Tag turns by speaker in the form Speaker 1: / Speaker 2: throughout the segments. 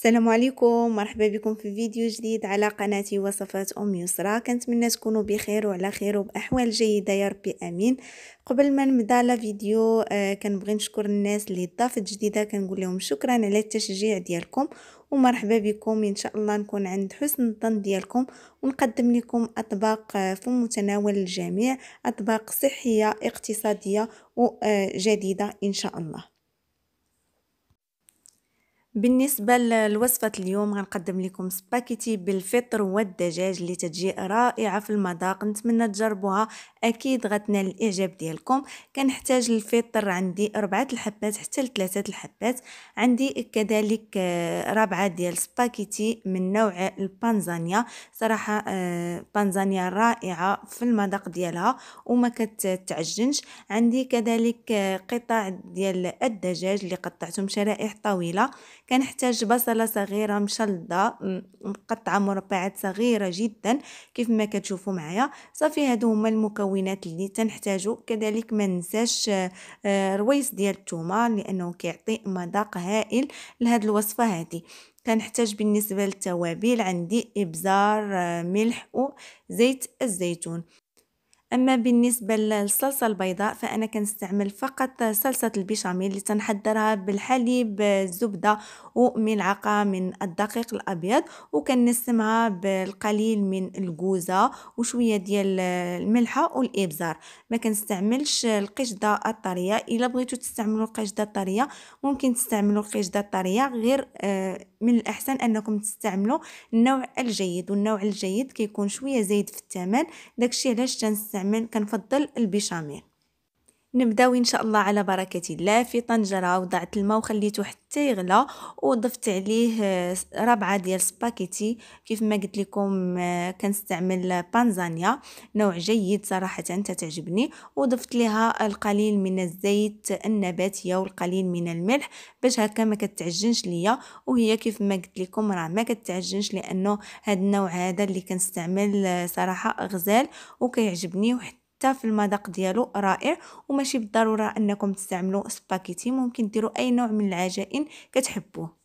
Speaker 1: السلام عليكم مرحبا بكم في فيديو جديد على قناتي وصفات ام يسرى كنتمنى تكونوا بخير وعلى خير وباحوال جيده يا ربي امين قبل ما نبدا لا فيديو آه كنبغي نشكر الناس اللي ضافت جديده كنقول لهم شكرا على التشجيع ديالكم ومرحبا بكم ان شاء الله نكون عند حسن الظن ديالكم ونقدم لكم اطباق آه، في متناول الجميع اطباق صحيه اقتصاديه وجديده آه، ان شاء الله بالنسبه لوصفه اليوم غنقدم لكم سباكيتي بالفطر والدجاج اللي تجي رائعه في المذاق نتمنى تجربوها اكيد غتنال الاعجاب ديالكم كنحتاج الفطر عندي أربعة الحبات حتى لثلاثة الحبات عندي كذلك آه، رابعه ديال سباكيتي من نوع البانزانيا صراحه آه، بانزانيا رائعه في المذاق ديالها وما كتعجنش عندي كذلك آه، قطع ديال الدجاج اللي قطعتهم شرائح طويله كنحتاج بصله صغيره مشلضه مقطعه مربعات صغيره جدا كيف ما كتشوفوا معايا صافي هادو هما المكونات اللي تنحتاجو كذلك ما ننساش آه، آه، رويس ديال الثومه لانه كيعطي مذاق هائل لهاد الوصفه هذه كنحتاج بالنسبه للتوابل عندي ابزار آه، ملح وزيت الزيتون اما بالنسبه للصلصه البيضاء فانا كنستعمل فقط صلصه البيشاميل اللي تنحضرها بالحليب الزبده وملعقه من الدقيق الابيض وكنسمها بالقليل من الكوزه وشويه ديال الملحه والابزار ما كنستعملش القشده الطريه الا بغيتو تستعملوا القشده الطريه ممكن تستعملوا القشده الطريه غير آه، من الاحسن انكم تستعملوا النوع الجيد والنوع الجيد كيكون شويه زايد في الثمن داكشي علاش تنستعمل كنفضل البيشاميل نبداو ان شاء الله على بركه الله في طنجره وضعت الماء وخليته حتى يغلى وضفت عليه آه، ربعه ديال سباكيتي كيف ما قلت لكم آه، كنستعمل بانزانيا نوع جيد صراحه تعجبني وضفت لها القليل من الزيت النباتيه والقليل من الملح باش هكا ما كتعجنش ليا وهي كيف ما قلت لكم راه ما كتعجنش لانه هذا النوع هذا اللي كنستعمل آه، صراحه غزال وكيعجبني وحتى حتى في المذاق ديالو رائع وماشي بالضروره انكم تستعملوا سباكيتي ممكن ديروا اي نوع من العجائن كتحبوه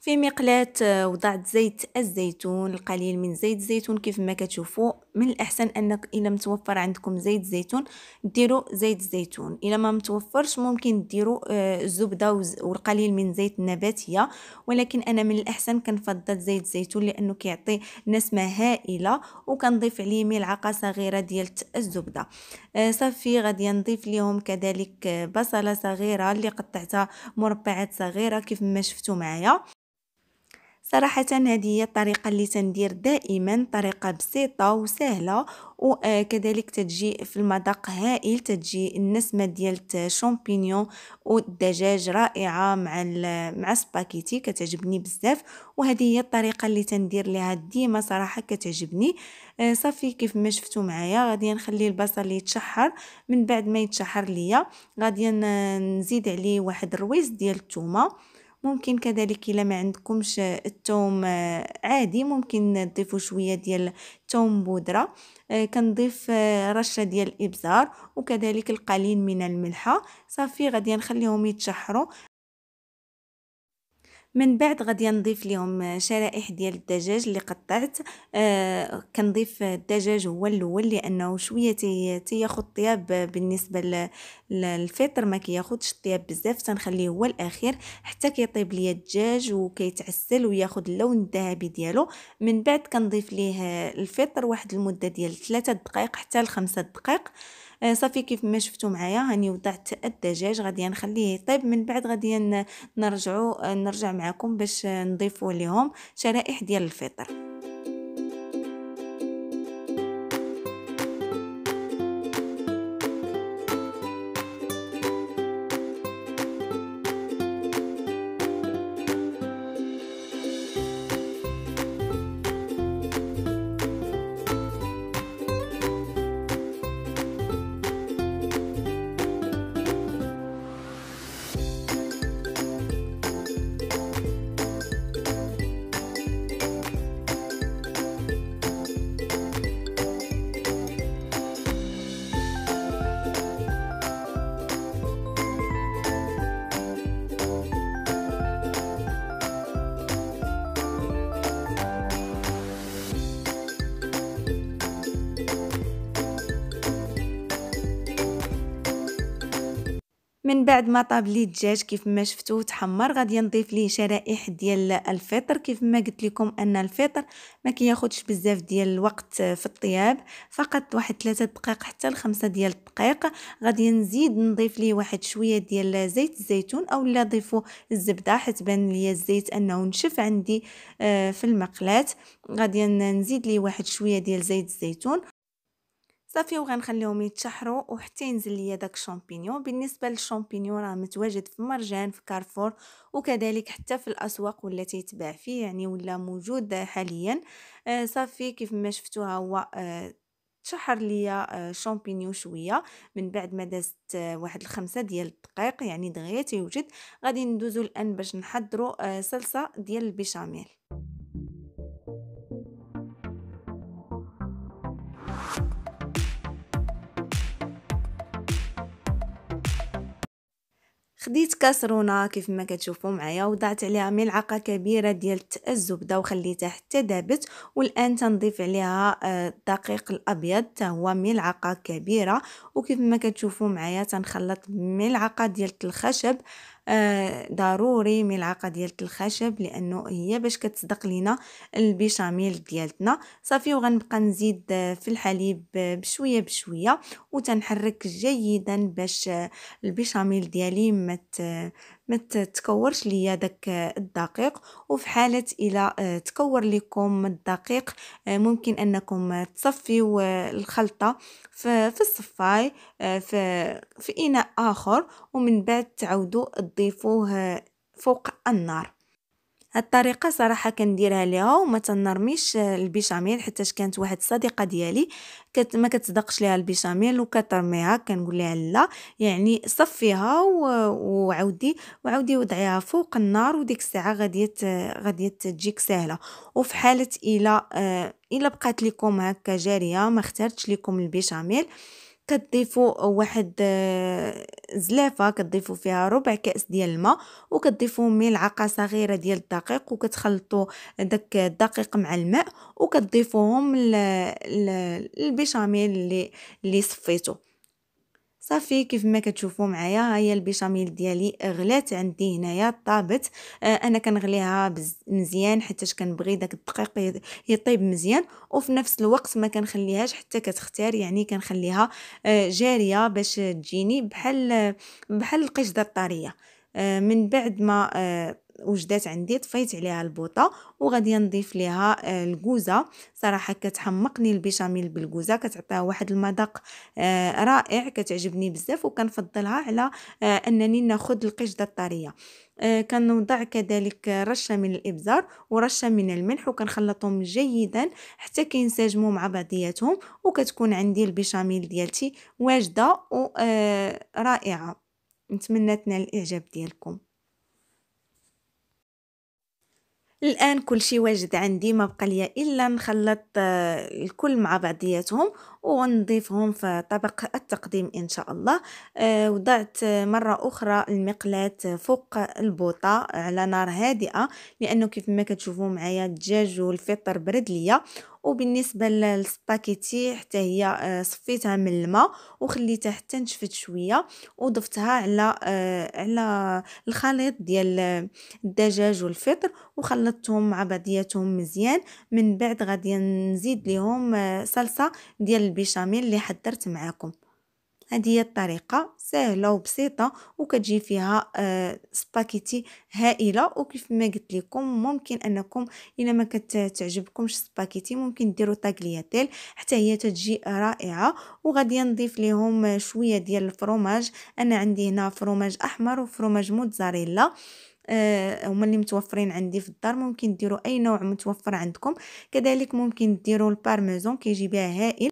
Speaker 1: في مقلاة آه، وضعت زيت الزيتون القليل من زيت الزيتون كيف ما كتشوفوا من الاحسن انك الا متوفر عندكم زيت الزيتون ديروا زيت الزيتون الا ما متوفرش ممكن ديروا الزبده آه، والقليل من زيت النباتيه ولكن انا من الاحسن كنفضل زيت الزيتون لانه كيعطي نسمه هائله وكنضيف عليه ملعقه صغيره ديال الزبده آه، صافي غادي نضيف ليهم كذلك آه، بصله صغيره اللي قطعتها مربعات صغيره كيف ما شفتوا معايا صراحة هذه هي الطريقة اللي تندير دائما طريقة بسيطة وسهلة وكذلك آه، تجي في المذاق هائل تجي النسمة ديال الشامبينيون والدجاج رائعة مع مع سباكيتي كتعجبني بزاف وهذه هي الطريقة اللي تندير لها ديما صراحة كتعجبني آه، صافي كيف ما شفتوا معايا غادي نخلي البصل يتشحر من بعد ما يتشحر ليا غادي نزيد عليه واحد الرويز ديال الثومه ممكن كذلك الا ما عندكمش الثوم آه، عادي ممكن تضيفوا شويه ديال الثوم بودره آه، كنضيف آه، رشه ديال الابزار وكذلك القليل من الملحه صافي غادي نخليهم يتشحروا من بعد غادي نضيف لهم شرائح ديال الدجاج اللي قطعت آه كنضيف الدجاج هو الاول لانه شويه تياخذ طياب بالنسبه للفطر ما كياخذش الطياب بزاف تنخليه هو الاخير حتى كيطيب ليا الدجاج وكيتعسل وياخذ اللون الذهبي ديالو من بعد كنضيف ليه الفطر واحد المده ديال 3 دقائق حتى ل 5 دقائق آه، صافي كيف ما شفتوا معايا هاني وضعت الدجاج غادي نخليه يطيب من بعد غادي نرجعوا آه، نرجع معكم باش نضيفوا لهم شرائح ديال الفطر من بعد ما طاب لي الدجاج كيف ما شفتو تحمر غادي نضيف ليه شرائح ديال الفطر كيف ما قلت لكم ان الفطر ما كياخذش بزاف ديال الوقت في الطياب فقط واحد ثلاثة دقائق حتى لخمسة ديال الدقائق غادي نزيد نضيف ليه واحد شويه ديال زيت الزيتون او لا ضيفوا الزبده حيت بان ليا الزيت انه نشف عندي آه، في المقلات غادي نزيد ليه واحد شويه ديال زيت الزيتون صافي وغنخليهم يتشحروا وحتى ينزل ليا داك الشامبينيون بالنسبه للشامبينيون راه متواجد في مرجان في كارفور وكذلك حتى في الاسواق ولا تيتباع فيه يعني ولا موجود حاليا آه، صافي كيف ما شفتوها هو آه شحر ليا آه، شامبينيون شويه من بعد ما دازت آه، واحد الخمسة ديال الدقائق يعني دغيا تيوجد غادي ندوزو الان باش نحضروا صلصه ديال البيشاميل خديت كاسرونه كيف ما كتشوفوا معايا وضعت عليها ملعقه كبيره ديال الزبده وخليتها حتى دابت والان تنضيف عليها آه، الدقيق الابيض حتى هو ملعقه كبيره وكيف ما كتشوفوا معايا تنخلط ملعقه ديال الخشب آه ضروري ملعقه ديال الخشب لانه هي باش كتصدق لينا البيشاميل ديالتنا صافي وغنبقى نزيد آه، في الحليب آه، بشويه بشويه وتنحرك جيدا باش آه، البيشاميل ديالي ما ما تتكورش ليا داك الدقيق وفي حاله الى آه، تكور لكم الدقيق آه، ممكن انكم تصفيو آه، الخلطه في الصفاي في, في اناء اخر ومن بعد تعودوا تضيفوه فوق النار هاد الطريقه صراحه كنديرها ليها وما تنرميش البيشاميل حتى كانت واحد الصديقه ديالي كت ما كتصدقش ليها البيشاميل وكترميها كنقول لها لا يعني صفيها وعودي وعودي وضعيها فوق النار وديك الساعه غادي غادي تجيك سهله وفي حاله الا آه، الا بقات لكم هكا جاريه ما اخترتش لكم البيشاميل كتضيفوا واحد آه، زلافه كتضيفوا فيها ربع كاس ديال الماء وكتضيفوا ملعقه صغيره ديال الدقيق وكتخلطوا داك الدقيق مع الماء وكتضيفوهم للبيشاميل اللي اللي صفيتو صافي كيف ما كتشوفوا معايا ها هي البيشاميل ديالي غلات عندي هنايا طابت آه، انا كنغليها مزيان حيت كنبغي داك الدقيق يطيب مزيان وفي نفس الوقت ما كنخليهاش حتى كتختار يعني كنخليها آه، جاريه باش تجيني بحال بحال القشده الطريه آه، من بعد ما وجدات عندي طفيت عليها البوطه وغادي نضيف ليها آه، الكوزه صراحه كتحمقني البيشاميل بالكوزه كتعطيها واحد المذاق آه، رائع كتعجبني بزاف وكنفضلها على آه، انني ناخذ القشده الطريه كنوضع كذلك رشه من الابزار ورشه من الملح وكنخلطهم جيدا حتى كينسجموا مع بعضياتهم وكتكون عندي البيشاميل ديالتي واجده ورائعه نتمنى تنال الاعجاب ديالكم الان كلشي واجد عندي ما بقى ليا الا نخلط آه، الكل مع بعضياتهم ونضيفهم في طبق التقديم ان شاء الله آه، وضعت آه، مره اخرى المقلاة فوق البوطه على نار هادئه لانه كيف ما كتشوفوا معايا الدجاج والفطر برد ليا وبالنسبه للسباكيتي حتى هي آه، صفيتها من الماء وخليتها حتى نشفت شويه وضفتها على آه، على الخليط ديال الدجاج والفطر وخلطتهم مع بعضياتهم مزيان من بعد غادي نزيد لهم آه، صلصه ديال البيشاميل اللي حضرت معاكم هذه هي الطريقة سهلة وبسيطة وكتجي فيها آه، سباكيتي هائلة وكيف ما قلت لكم ممكن انكم الا ما كتعجبكمش سباكيتي ممكن ديروا تاغلياتيل حتى هي تجي رائعة وغادي نضيف لهم شوية ديال الفروماج انا عندي هنا فروماج احمر وفروماج موتزاريلا آه، هما اللي متوفرين عندي في الدار ممكن ديروا اي نوع متوفر عندكم كذلك ممكن ديروا البارميزون كيجي بها هائل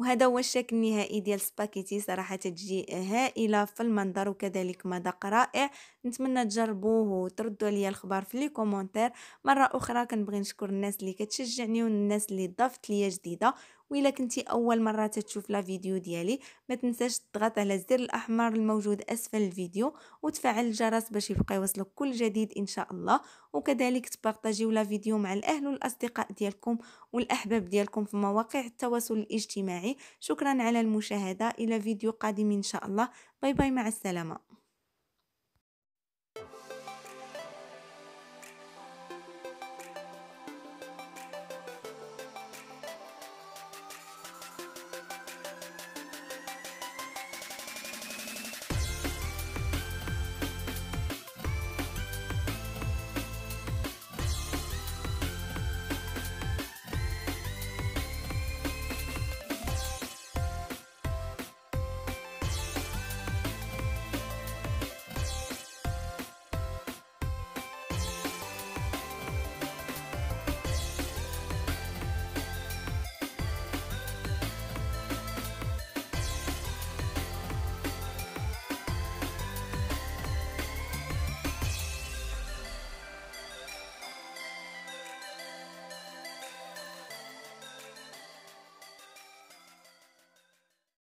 Speaker 1: وهذا هو الشكل النهائي ديال سباكيتي صراحه تجي هائله في المنظر وكذلك مذاق رائع نتمنى تجربوه وتردوا عليا الخبر في لي كومونتير مره اخرى كنبغي نشكر الناس اللي كتشجعني والناس اللي ضافت ليا جديده وإلا كنتي أول مرة تتشوف لا فيديو ديالي ما تنساش تضغط على الزر الأحمر الموجود أسفل الفيديو وتفعل الجرس باش يبقى يوصلك كل جديد إن شاء الله وكذلك تبارطاجيو لا فيديو مع الأهل والأصدقاء ديالكم والأحباب ديالكم في مواقع التواصل الاجتماعي شكرا على المشاهدة إلى فيديو قادم إن شاء الله باي باي مع السلامة